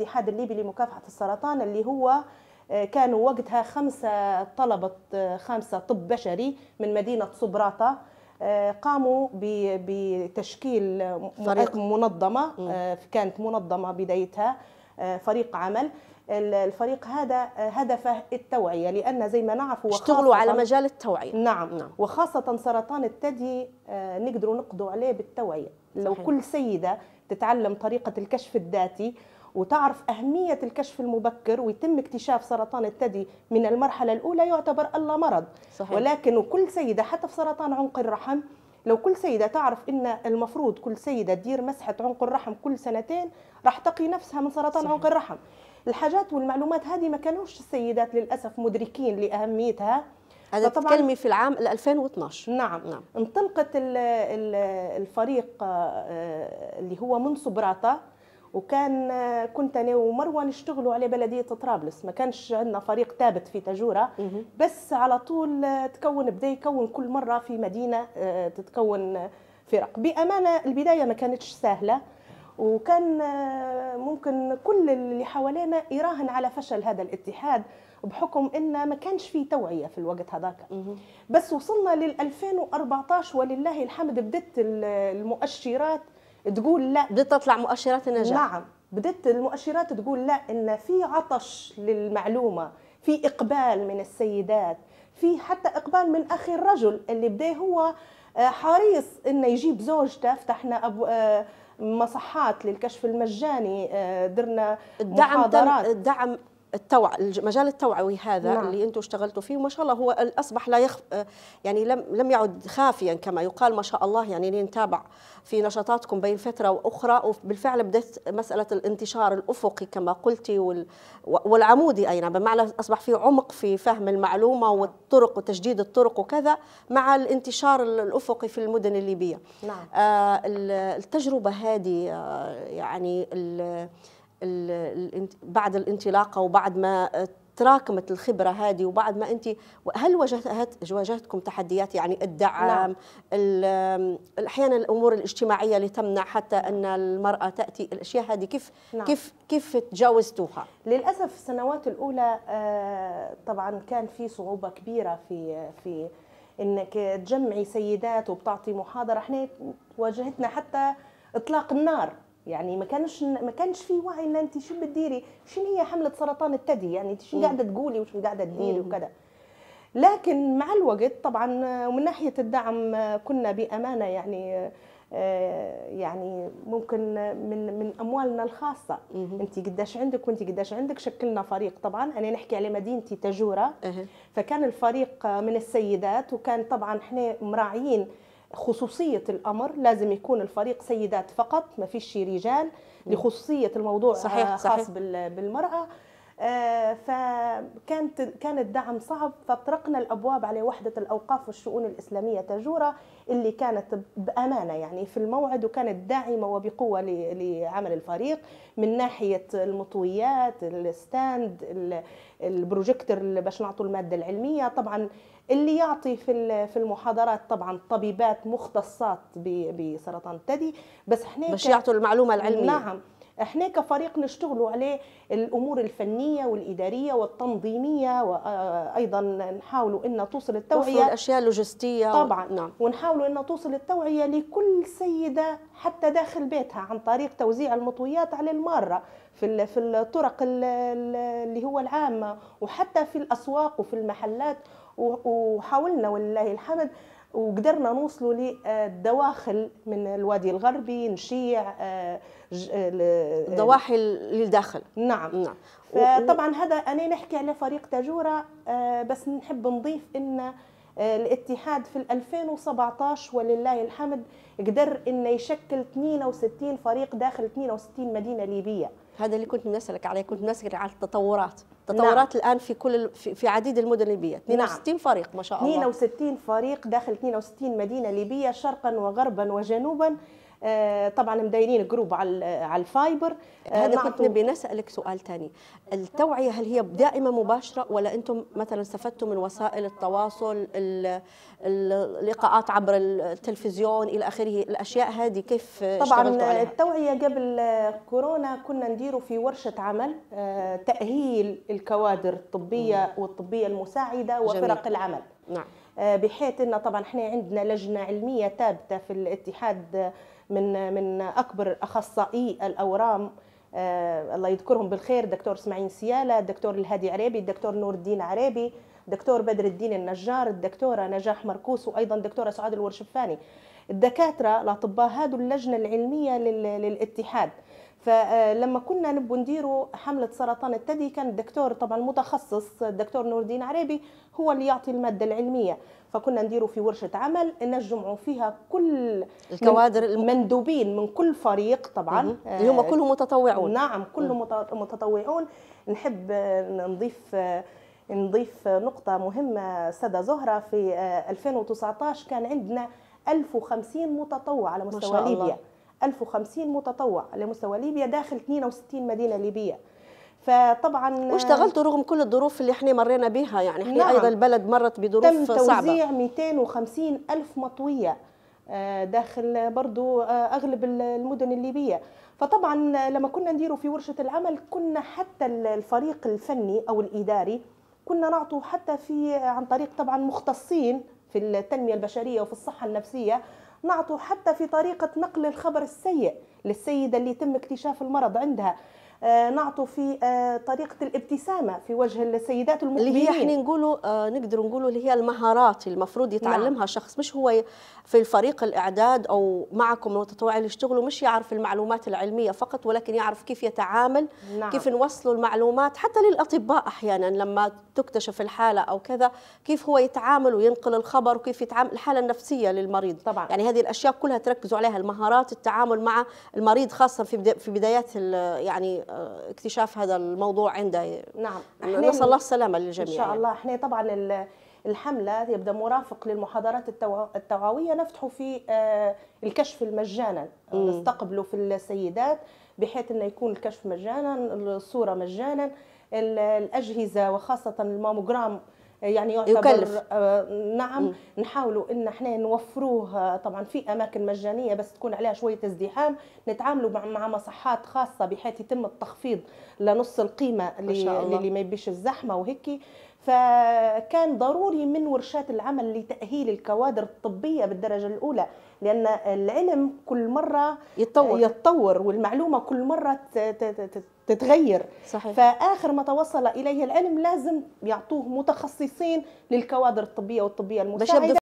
الاتحاد الليبي لمكافحة السرطان اللي هو آه، كانوا وقتها خمسة طلبة آه، خمسة طب بشري من مدينة صبراتة آه، قاموا بتشكيل فريق منظمة كانت منظمة بدايتها فريق عمل الفريق هذا هدفه التوعية لأن زي ما نعرف اشتغلوا على مجال التوعية نعم, نعم. وخاصة سرطان الثدي نقدروا نقضوا عليه بالتوعية لو كل سيدة تتعلم طريقة الكشف الذاتي وتعرف أهمية الكشف المبكر ويتم اكتشاف سرطان الثدي من المرحلة الأولى يعتبر الله مرض صحيح. ولكن كل سيدة حتى في سرطان عنق الرحم لو كل سيدة تعرف إن المفروض كل سيدة تدير مسحة عنق الرحم كل سنتين راح تقي نفسها من سرطان صحيح. عنق الرحم الحاجات والمعلومات هذه ما كانوش السيدات للأسف مدركين لأهميتها هذا تتكلمي في العام 2012 نعم نعم انطلقت الفريق آه، اللي هو من صبراطه وكان كنت انا ومروه نشتغلوا على بلديه طرابلس ما كانش عندنا فريق ثابت في تجوره بس على طول آه، تكون بدا يكون كل مره في مدينه آه، تتكون آه، فرق بامانه البدايه ما كانتش سهله وكان ممكن كل اللي حوالينا يراهن على فشل هذا الاتحاد بحكم ان ما كانش في توعيه في الوقت هذاك بس وصلنا لل 2014 ولله الحمد بدت المؤشرات تقول لا بدات تطلع مؤشرات النجاح نعم بدات المؤشرات تقول لا ان في عطش للمعلومه في اقبال من السيدات في حتى اقبال من اخي الرجل اللي بدا هو آه، حريص انه يجيب زوجته فتحنا أبو آه، مصحات للكشف المجاني آه، درنا الدعم محاضرات الدعم التوع المجال التوعوي هذا نعم. اللي انتم اشتغلتوا فيه وما شاء الله هو اصبح لا يخ آه، يعني لم لم يعد خافيا كما يقال ما شاء الله يعني نتابع في نشاطاتكم بين فتره واخرى وبالفعل بدات مساله الانتشار الافقي كما قلتي وال والعمودي ايضا بمعنى اصبح في عمق في فهم المعلومه والطرق وتجديد الطرق وكذا مع الانتشار الافقي في المدن الليبيه نعم. آه التجربه هذه آه يعني بعد الانطلاقه وبعد ما تراكمت الخبره هذه وبعد ما انت هل واجهت واجهتكم تحديات يعني الدعم نعم. احيانا الامور الاجتماعيه اللي تمنع حتى ان المراه تاتي الاشياء هذه كيف نعم. كيف كيف تجاوزتوها للاسف السنوات الاولى آه، طبعا كان في صعوبه كبيره في في انك تجمعي سيدات وبتعطي محاضره احنا واجهتنا حتى اطلاق النار يعني ما كانش ما كانش في وعي ان انت شو بتديري شنو هي حمله سرطان الثدي يعني انت شنو قاعده تقولي وشو قاعده تديري وكذا لكن مع الوقت طبعا ومن ناحيه الدعم كنا بامانه يعني آه، يعني ممكن من من اموالنا الخاصه انت قداش عندك وانت قداش عندك شكلنا فريق طبعا انا نحكي على مدينتي تجوره فكان الفريق من السيدات وكان طبعا احنا مراعيين خصوصية الأمر لازم يكون الفريق سيدات فقط ما فيش رجال لخصوصية الموضوع صحيح آه، خاص صحيح. بالمرأة آه، فكانت كان الدعم صعب فطرقنا الابواب على وحده الاوقاف والشؤون الاسلاميه تجوره اللي كانت بامانه يعني في الموعد وكانت داعمه وبقوه لعمل الفريق من ناحيه المطويات الستاند البروجيكتور باش نعطوا الماده العلميه طبعا اللي يعطي في في المحاضرات طبعا طبيبات مختصات بسرطان الثدي بس احنا باش يعطوا المعلومه العلميه نعم احنا كفريق نشتغلوا عليه الامور الفنيه والاداريه والتنظيميه وايضا آه، نحاولوا ان توصل التوعيه الاشياء اللوجستيه طبعا و... نعم. ونحاولوا ان توصل التوعيه لكل سيده حتى داخل بيتها عن طريق توزيع المطويات على الماره في في الطرق اللي هو العامه وحتى في الاسواق وفي المحلات وحاولنا ولله الحمد وقدرنا نوصلوا للدواخل من الوادي الغربي نشيع الضواحي آه، آه، آه، للداخل نعم نعم فطبعا هذا انا نحكي على فريق تاجوره بس نحب نضيف ان الاتحاد في 2017 ولله الحمد قدر انه يشكل 62 فريق داخل 62 مدينه ليبيه هذا اللي كنت نسالك عليه كنت نسالك على التطورات تطورات نعم. الان في كل في عديد المدن الليبيه 62 نعم. فريق ما شاء الله 62 فريق داخل 62 مدينه ليبيه شرقا وغربا وجنوبا آه، طبعا مدايرين جروب على آه، على الفايبر آه، هذا كنت نبي نسالك سؤال ثاني التوعيه هل هي دائمه مباشره ولا انتم مثلا استفدتم من وسائل التواصل اللقاءات عبر التلفزيون الى اخره الاشياء هذه كيف طبعا التوعيه قبل كورونا كنا نديروا في ورشه عمل تاهيل الكوادر الطبيه والطبيه المساعده وفرق جميل. العمل نعم آه، بحيث ان طبعا احنا عندنا لجنه علميه ثابته في الاتحاد من من اكبر اخصائي الاورام آه، الله يذكرهم بالخير دكتور اسماعيل سياله الدكتور الهادي عريبي الدكتور نور الدين عريبي الدكتور بدر الدين النجار الدكتوره نجاح مركوس وايضا الدكتوره سعاد الورشفاني الدكاتره الاطباء هادو اللجنه العلميه للاتحاد فلما كنا نبوا نديروا حمله سرطان الثدي كان الدكتور طبعا المتخصص الدكتور نور الدين عريبي هو اللي يعطي الماده العلميه فكنا نديروا في ورشه عمل نجمعوا فيها كل الكوادر المندوبين من كل فريق طبعا اللي هم آه، كلهم متطوعون نعم كلهم متطوعون نحب آه، نضيف آه، نضيف نقطة مهمة سادة زهرة في 2019 كان عندنا 1050 متطوع على مستوى ليبيا الله. 1050 متطوع على مستوى ليبيا داخل 62 مدينه ليبيه فطبعا واشتغلتوا رغم كل الظروف اللي احنا مرينا بها يعني احنا نعم. ايضا البلد مرت بظروف صعبه تم توزيع 250 الف مطويه آه، داخل برضو آه، اغلب المدن الليبيه فطبعا لما كنا نديروا في ورشه العمل كنا حتى الفريق الفني او الاداري كنا نعطوا حتى في عن طريق طبعا مختصين في التنمية البشرية وفي الصحة النفسية نعطوا حتى في طريقة نقل الخبر السيء للسيدة اللي تم اكتشاف المرض عندها آه، نعطوا في آه، طريقه الابتسامه في وجه السيدات المقبلين اللي هي احنا نقولوا آه، نقدر نقولوا اللي هي المهارات المفروض يتعلمها نعم. شخص مش هو في الفريق الاعداد او معكم المتطوعين اللي يشتغلوا مش يعرف المعلومات العلميه فقط ولكن يعرف كيف يتعامل نعم. كيف نوصلوا المعلومات حتى للاطباء احيانا لما تكتشف الحاله او كذا كيف هو يتعامل وينقل الخبر وكيف يتعامل الحاله النفسيه للمريض طبعا يعني هذه الاشياء كلها تركزوا عليها المهارات التعامل مع المريض خاصه في في بدايات يعني آه، اكتشاف هذا الموضوع عنده نعم نسال الله السلامه للجميع ان شاء الله احنا طبعا الحملة يبدأ مرافق للمحاضرات التوعوية نفتحوا في آه، الكشف المجانا نستقبله في السيدات بحيث أنه يكون الكشف مجانا الصورة مجانا الأجهزة وخاصة الماموجرام يعني يعتبر يكلف. آه، نعم م. نحاولوا ان احنا نوفروه آه، طبعا في اماكن مجانيه بس تكون عليها شويه ازدحام نتعاملوا مع مصحات خاصه بحيث يتم التخفيض لنص القيمه اللي ما, يبيش الزحمه وهيك فكان ضروري من ورشات العمل لتأهيل الكوادر الطبية بالدرجة الأولى لأن العلم كل مرة يتطور, يتطور والمعلومة كل مرة تتغير صحيح. فآخر ما توصل إليه العلم لازم يعطوه متخصصين للكوادر الطبية والطبية المساعدة